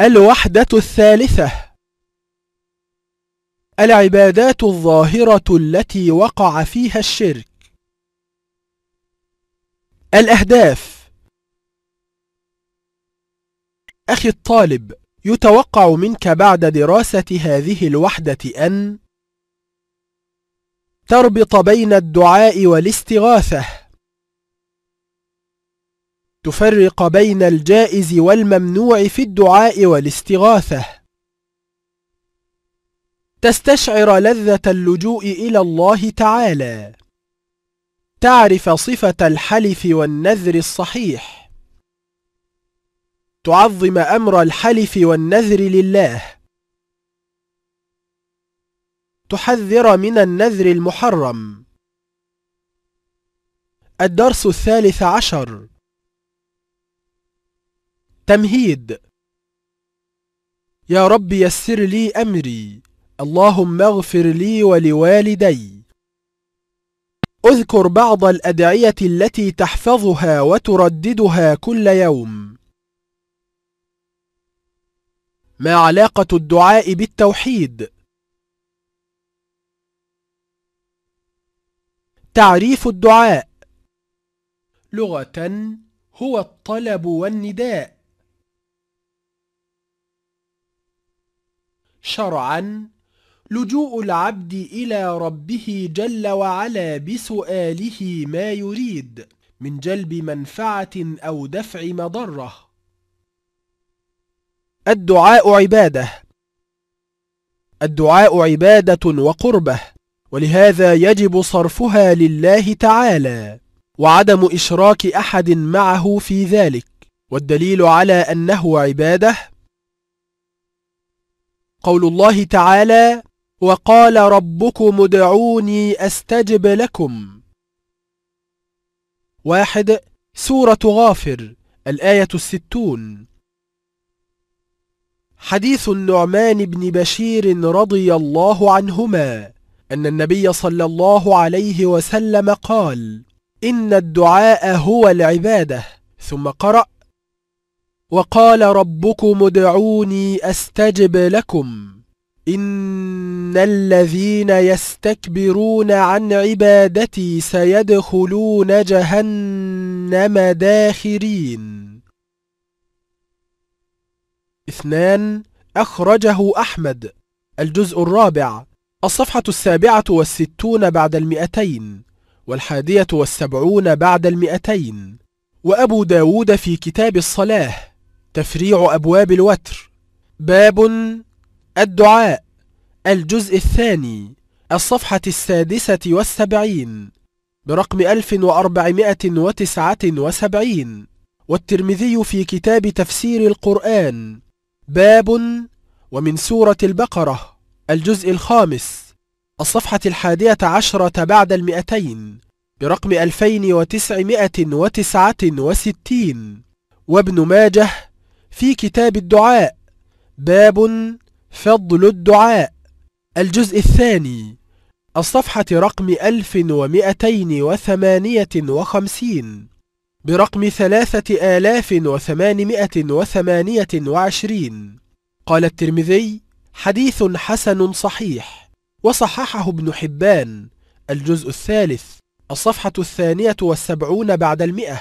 الوحدة الثالثة العبادات الظاهرة التي وقع فيها الشرك الأهداف أخي الطالب يتوقع منك بعد دراسة هذه الوحدة أن تربط بين الدعاء والاستغاثة تفرق بين الجائز والممنوع في الدعاء والاستغاثة تستشعر لذة اللجوء إلى الله تعالى تعرف صفة الحلف والنذر الصحيح تعظم أمر الحلف والنذر لله تحذر من النذر المحرم الدرس الثالث عشر تمهيد يا رب يسر لي أمري اللهم اغفر لي ولوالدي أذكر بعض الأدعية التي تحفظها وترددها كل يوم ما علاقة الدعاء بالتوحيد؟ تعريف الدعاء لغة هو الطلب والنداء شرعا لجوء العبد إلى ربه جل وعلا بسؤاله ما يريد من جلب منفعة أو دفع مضرة الدعاء عبادة الدعاء عبادة وقربة ولهذا يجب صرفها لله تعالى وعدم إشراك أحد معه في ذلك والدليل على أنه عباده قول الله تعالى وقال ربكم ادعوني أستجب لكم واحد سورة غافر الآية الستون حديث النعمان بن بشير رضي الله عنهما أن النبي صلى الله عليه وسلم قال إن الدعاء هو العبادة ثم قرأ وقال ربكم ادعوني أستجب لكم إن الذين يستكبرون عن عبادتي سيدخلون جهنم داخرين اثنان أخرجه أحمد الجزء الرابع الصفحة السابعة والستون بعد المئتين والحادية والسبعون بعد المئتين وأبو داود في كتاب الصلاة تفريع أبواب الوتر باب الدعاء الجزء الثاني الصفحة السادسة والسبعين برقم 1479 والترمذي في كتاب تفسير القرآن باب ومن سورة البقرة الجزء الخامس الصفحة الحادية عشرة بعد المئتين برقم 2969 وابن ماجه في كتاب الدعاء باب فضل الدعاء الجزء الثاني الصفحة رقم 1258 برقم 3828 قال الترمذي حديث حسن صحيح وصححه ابن حبان الجزء الثالث الصفحة الثانية والسبعون بعد المئة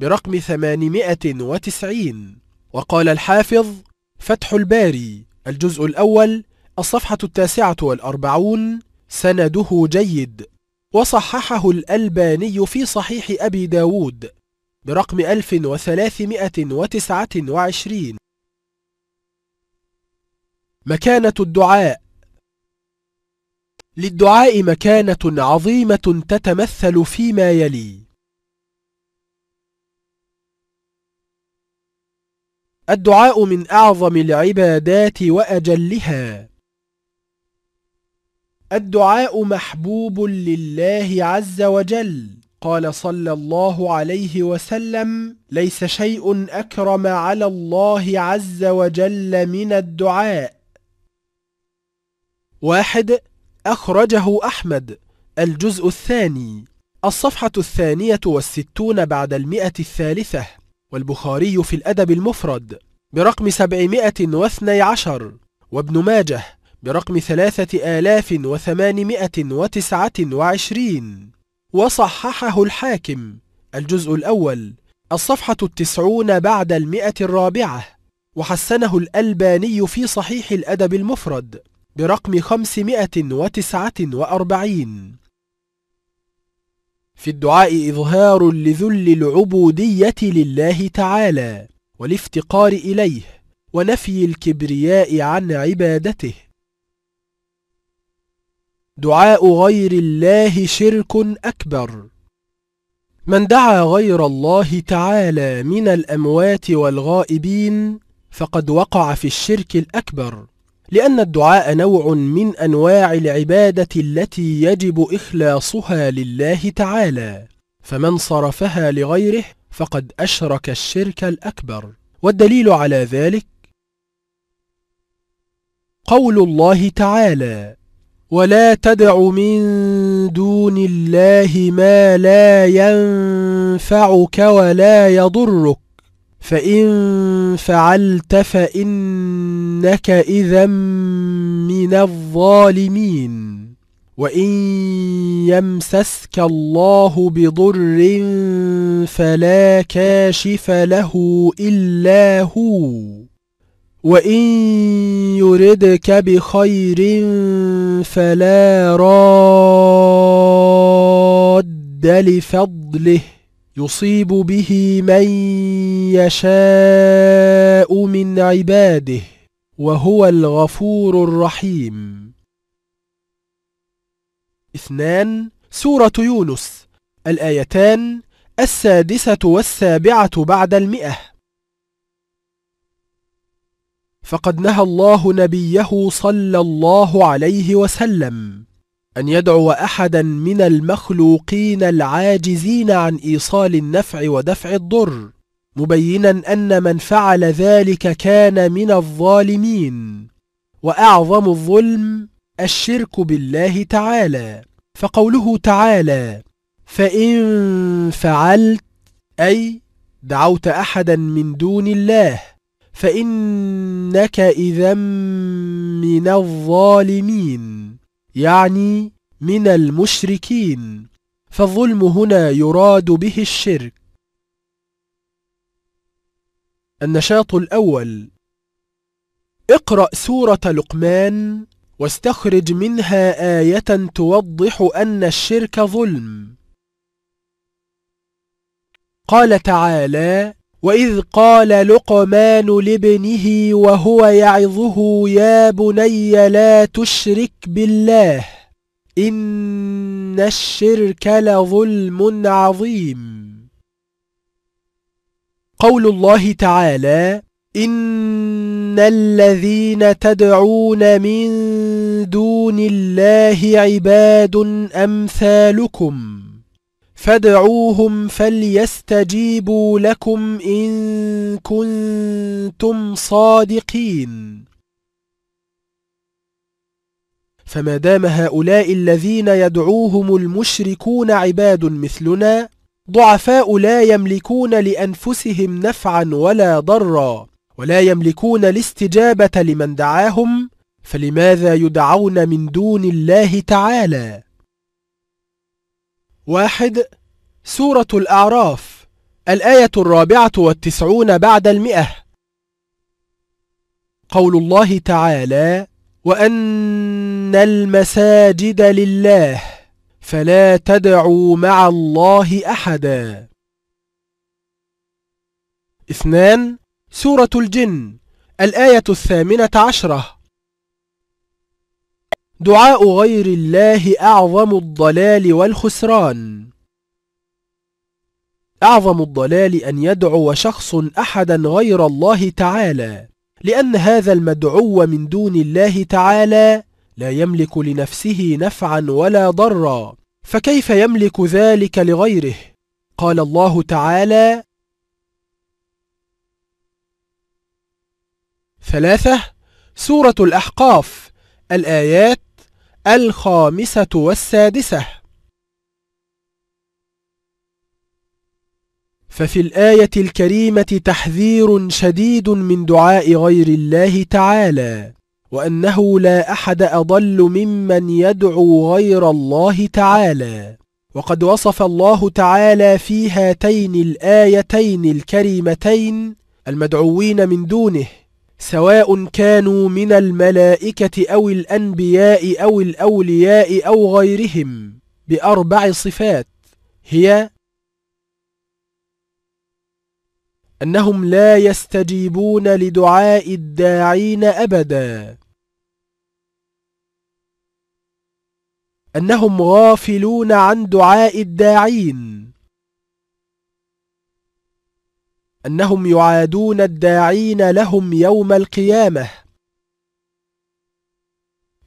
برقم 890 وقال الحافظ فتح الباري الجزء الأول الصفحة التاسعة والأربعون سنده جيد وصححه الألباني في صحيح أبي داود برقم 1329 مكانة الدعاء للدعاء مكانة عظيمة تتمثل فيما يلي الدعاء من أعظم العبادات وأجلها الدعاء محبوب لله عز وجل قال صلى الله عليه وسلم ليس شيء أكرم على الله عز وجل من الدعاء واحد أخرجه أحمد الجزء الثاني الصفحة الثانية والستون بعد المئة الثالثة والبخاري في الأدب المفرد برقم 712 وابن ماجه برقم 3829 وصححه الحاكم الجزء الأول الصفحة التسعون بعد المئة الرابعة وحسنه الألباني في صحيح الأدب المفرد برقم 549 في الدعاء إظهار لذل العبودية لله تعالى والافتقار إليه ونفي الكبرياء عن عبادته دعاء غير الله شرك أكبر من دعا غير الله تعالى من الأموات والغائبين فقد وقع في الشرك الأكبر لأن الدعاء نوع من أنواع العبادة التي يجب إخلاصها لله تعالى فمن صرفها لغيره فقد أشرك الشرك الأكبر والدليل على ذلك قول الله تعالى ولا تدع من دون الله ما لا ينفعك ولا يضرك فإن فعلت فإنك إذا من الظالمين وإن يمسسك الله بضر فلا كاشف له إلا هو وإن يردك بخير فلا راد لفضله يصيب به من يشاء من عباده وهو الغفور الرحيم اثنان سورة يونس الآيتان السادسة والسابعة بعد المئة فقد نهى الله نبيه صلى الله عليه وسلم أن يدعو أحدا من المخلوقين العاجزين عن إيصال النفع ودفع الضر مبينا أن من فعل ذلك كان من الظالمين وأعظم الظلم الشرك بالله تعالى فقوله تعالى فإن فعلت أي دعوت أحدا من دون الله فإنك إذا من الظالمين يعني من المشركين فالظلم هنا يراد به الشرك النشاط الأول اقرأ سورة لقمان واستخرج منها آية توضح أن الشرك ظلم قال تعالى وإذ قال لقمان لابنه وهو يعظه يا بني لا تشرك بالله إن الشرك لظلم عظيم قول الله تعالى إن الذين تدعون من دون الله عباد أمثالكم فادعوهم فليستجيبوا لكم إن كنتم صادقين فما دام هؤلاء الذين يدعوهم المشركون عباد مثلنا ضعفاء لا يملكون لأنفسهم نفعا ولا ضرا ولا يملكون الاستجابة لمن دعاهم فلماذا يدعون من دون الله تعالى؟ واحد سورة الأعراف الآية الرابعة والتسعون بعد المئة قول الله تعالى وأن المساجد لله فلا تدعوا مع الله أحدا اثنان سورة الجن الآية الثامنة عشرة دعاء غير الله أعظم الضلال والخسران أعظم الضلال أن يدعو شخص أحدا غير الله تعالى لأن هذا المدعو من دون الله تعالى لا يملك لنفسه نفعا ولا ضرا فكيف يملك ذلك لغيره قال الله تعالى ثلاثة سورة الأحقاف الآيات الخامسة والسادسة ففي الآية الكريمة تحذير شديد من دعاء غير الله تعالى وأنه لا أحد أضل ممن يدعو غير الله تعالى وقد وصف الله تعالى في هاتين الآيتين الكريمتين المدعوين من دونه سواء كانوا من الملائكة أو الأنبياء أو الأولياء أو غيرهم بأربع صفات هي أنهم لا يستجيبون لدعاء الداعين أبدا أنهم غافلون عن دعاء الداعين أنهم يعادون الداعين لهم يوم القيامة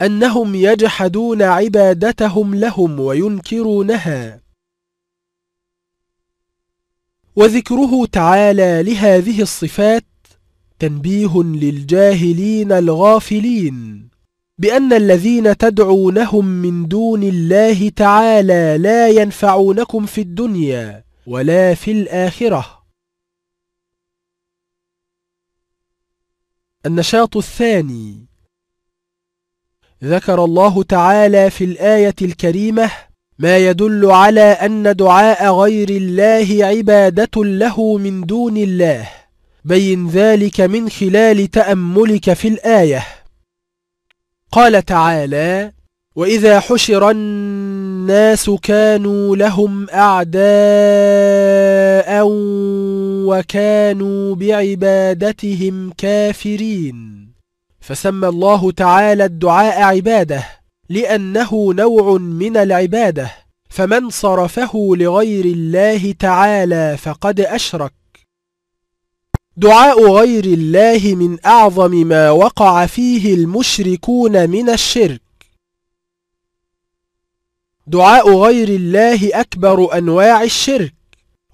أنهم يجحدون عبادتهم لهم وينكرونها وذكره تعالى لهذه الصفات تنبيه للجاهلين الغافلين بأن الذين تدعونهم من دون الله تعالى لا ينفعونكم في الدنيا ولا في الآخرة النشاط الثاني ذكر الله تعالى في الآية الكريمة ما يدل على أن دعاء غير الله عبادة له من دون الله بين ذلك من خلال تأملك في الآية قال تعالى وإذا حشر الناس كانوا لهم أعداء وكانوا بعبادتهم كافرين فسمى الله تعالى الدعاء عبادة لأنه نوع من العبادة فمن صرفه لغير الله تعالى فقد أشرك دعاء غير الله من أعظم ما وقع فيه المشركون من الشرك دعاء غير الله أكبر أنواع الشرك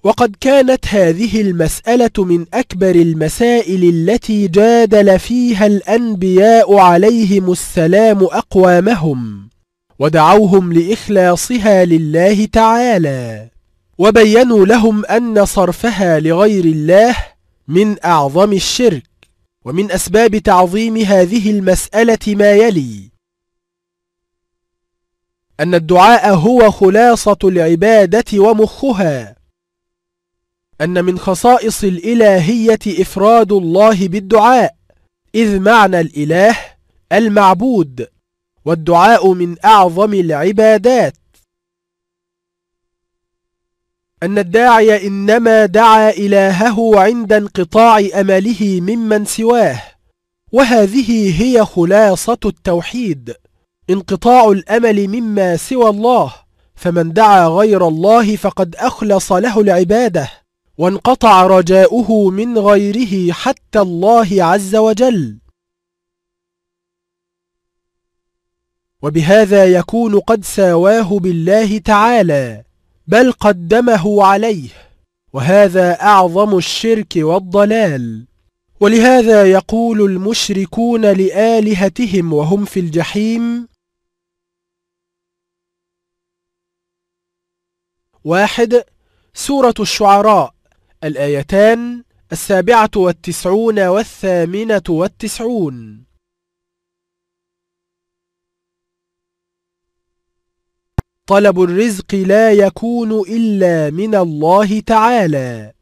وقد كانت هذه المسألة من أكبر المسائل التي جادل فيها الأنبياء عليهم السلام أقوامهم ودعوهم لإخلاصها لله تعالى وبينوا لهم أن صرفها لغير الله من أعظم الشرك ومن أسباب تعظيم هذه المسألة ما يلي أن الدعاء هو خلاصة العبادة ومخها أن من خصائص الإلهية إفراد الله بالدعاء إذ معنى الإله المعبود والدعاء من أعظم العبادات أن الداعي إنما دعا إلهه عند انقطاع أمله ممن سواه وهذه هي خلاصة التوحيد انقطاع الأمل مما سوى الله فمن دعا غير الله فقد أخلص له العبادة وانقطع رجاؤه من غيره حتى الله عز وجل وبهذا يكون قد ساواه بالله تعالى بل قدمه عليه وهذا أعظم الشرك والضلال ولهذا يقول المشركون لآلهتهم وهم في الجحيم واحد سورة الشعراء الآيتان السابعة والتسعون والثامنة والتسعون طلب الرزق لا يكون إلا من الله تعالى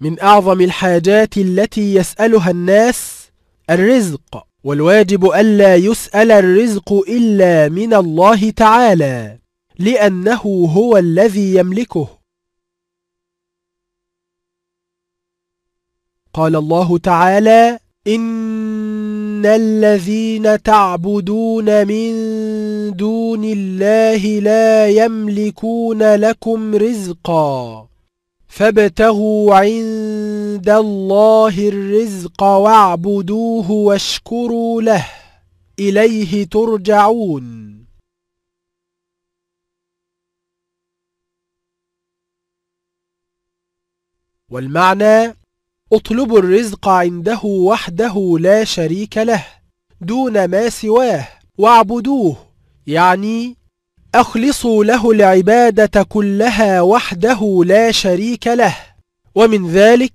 من أعظم الحاجات التي يسألها الناس الرزق والواجب ألا يسأل الرزق إلا من الله تعالى لأنه هو الذي يملكه قال الله تعالى إن الذين تعبدون من دون الله لا يملكون لكم رزقاً فابتغوا عند الله الرزق واعبدوه واشكروا له إليه ترجعون والمعنى اطلبوا الرزق عنده وحده لا شريك له دون ما سواه واعبدوه يعني أخلصوا له العبادة كلها وحده لا شريك له ومن ذلك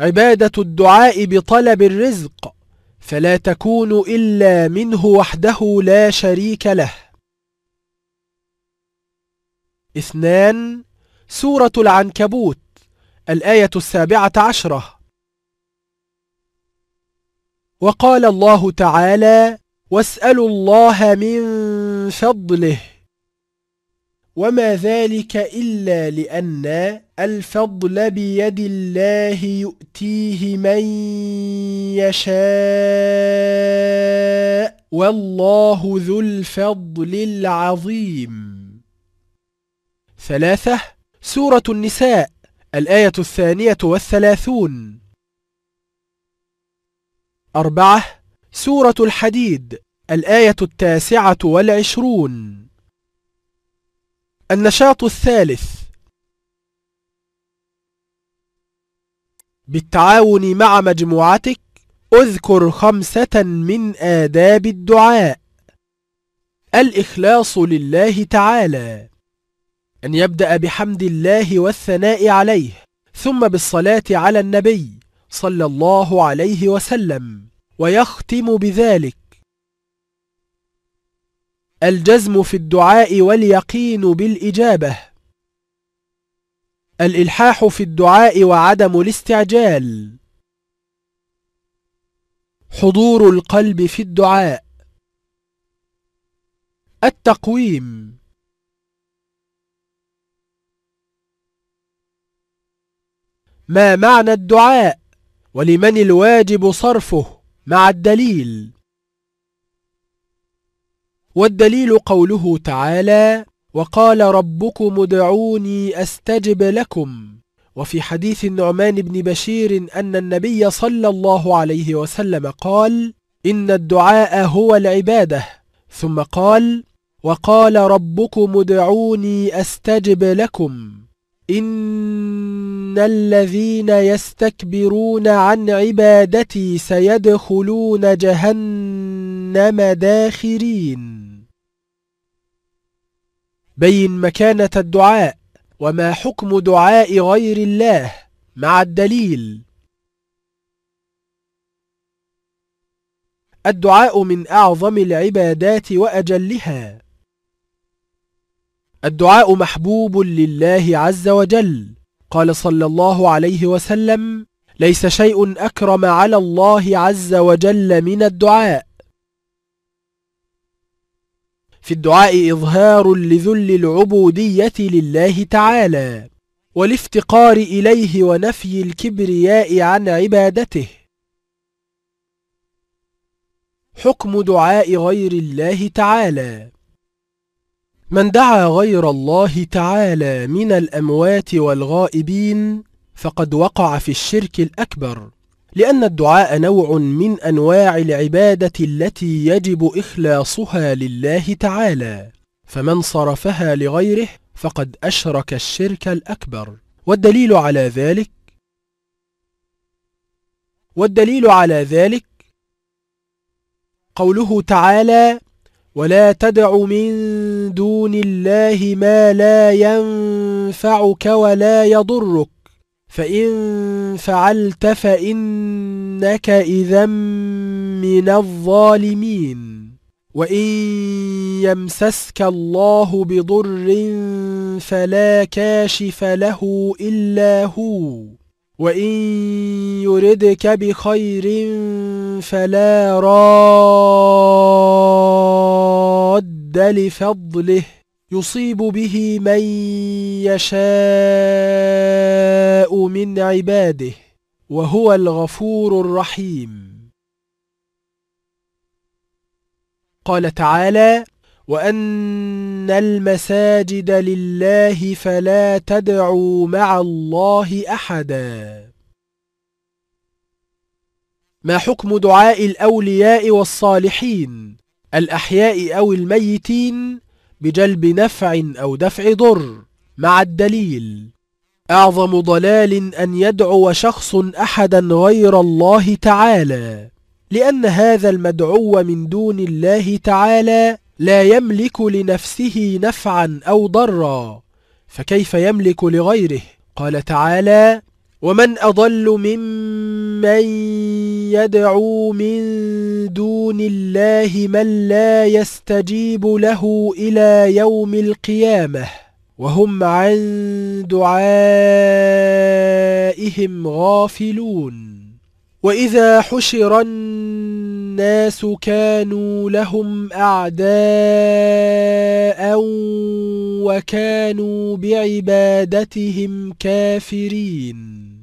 عبادة الدعاء بطلب الرزق فلا تكون إلا منه وحده لا شريك له اثنان سورة العنكبوت الآية السابعة عشرة وقال الله تعالى واسألوا الله من فضله وما ذلك إلا لأن الفضل بيد الله يؤتيه من يشاء والله ذو الفضل العظيم ثلاثة سورة النساء الآية الثانية والثلاثون أربعة سورة الحديد الآية التاسعة والعشرون النشاط الثالث بالتعاون مع مجموعتك اذكر خمسة من آداب الدعاء الإخلاص لله تعالى أن يبدأ بحمد الله والثناء عليه ثم بالصلاة على النبي صلى الله عليه وسلم ويختم بذلك الجزم في الدعاء واليقين بالإجابة الإلحاح في الدعاء وعدم الاستعجال حضور القلب في الدعاء التقويم ما معنى الدعاء ولمن الواجب صرفه مع الدليل والدليل قوله تعالى وقال ربكم ادعوني أستجب لكم وفي حديث النعمان بن بشير أن النبي صلى الله عليه وسلم قال إن الدعاء هو العبادة ثم قال وقال ربكم ادعوني أستجب لكم إن إن الذين يستكبرون عن عبادتي سيدخلون جهنم داخرين بين مكانة الدعاء وما حكم دعاء غير الله مع الدليل الدعاء من أعظم العبادات وأجلها الدعاء محبوب لله عز وجل قال صلى الله عليه وسلم ليس شيء أكرم على الله عز وجل من الدعاء في الدعاء إظهار لذل العبودية لله تعالى والافتقار إليه ونفي الكبرياء عن عبادته حكم دعاء غير الله تعالى من دعا غير الله تعالى من الأموات والغائبين فقد وقع في الشرك الأكبر لأن الدعاء نوع من أنواع العبادة التي يجب إخلاصها لله تعالى فمن صرفها لغيره فقد أشرك الشرك الأكبر والدليل على ذلك والدليل على ذلك قوله تعالى ولا تدع من دون الله ما لا ينفعك ولا يضرك فإن فعلت فإنك إذا من الظالمين وإن يمسسك الله بضر فلا كاشف له إلا هو وإن يردك بخير فلا راد لفضله يصيب به من يشاء من عباده وهو الغفور الرحيم قال تعالى وأن المساجد لله فلا تدعوا مع الله أحدا ما حكم دعاء الأولياء والصالحين الأحياء أو الميتين بجلب نفع أو دفع ضر مع الدليل أعظم ضلال أن يدعو شخص أحدا غير الله تعالى لأن هذا المدعو من دون الله تعالى لا يملك لنفسه نفعا أو ضرا فكيف يملك لغيره قال تعالى ومن أضل ممن يدعو من دون الله من لا يستجيب له إلى يوم القيامة وهم عن دعائهم غافلون وإذا حشر الناس كانوا لهم أعداء وكانوا بعبادتهم كافرين